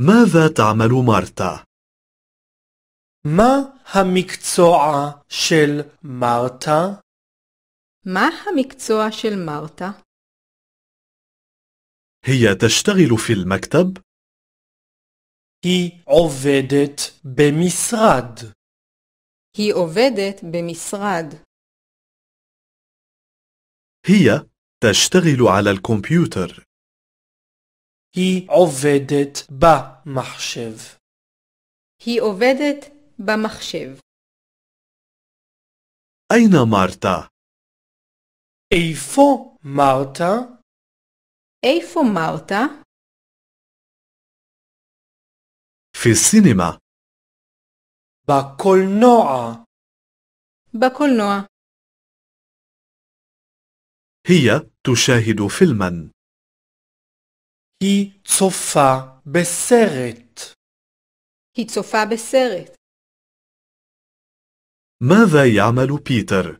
ماذا تعمل مارتا؟ ما هميكتسوعة شل مارتا؟ ما هميكتسوعة شل مارتا؟ هي تشتغل في المكتب؟ هي عوفدت بمسراد هي عوفدت بمسراد هي تشتغل على الكمبيوتر היא עובדת במחשב. היא עובדת במחשב. أين مارتا؟ إيفو مارتا؟ إيفو مارتا؟ في السينما بكل نوع بكل نوع هي تشاهد فيلما היא צופה בסרט. היא צופה בסרט. ماذا يعمل بيتر؟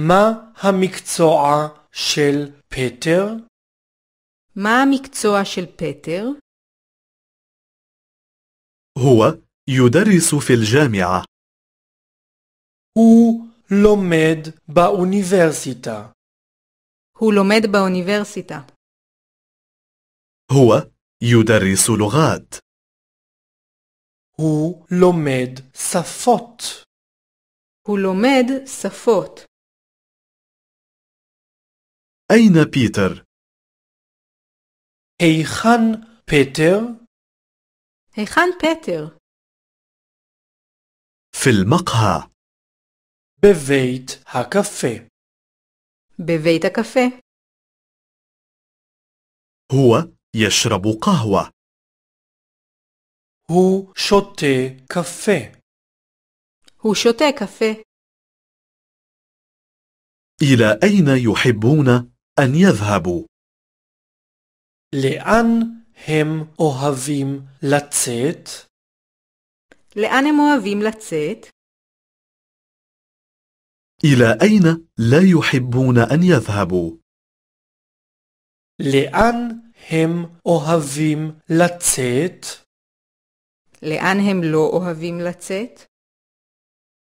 מה המקצוע של פטר? מה המקצוע של פטר? هو يدرس في الجامعة. הוא לומד באוניברסיטה. הוא לומד באוניברסיטה. هو يدرس لغات. هو لمد صفات. هو لمد صفات. أين بيتر؟ هيخان بيتر؟ هيخان بيتر؟ في المقهى. ببيت هكافي. ببيت هكافي. هو يشرب قهوة هو شوتي كافي. هو شوتي كافي. إلى أين يحبون أن يذهبوا؟ لأن هم أهفيم لצאת؟ لأن هم أهفيم لצאת؟ إلى أين لا يحبون أن يذهبوا؟ لأن הם אוהבים לצאת? לאן הם לא אוהבים לצאת?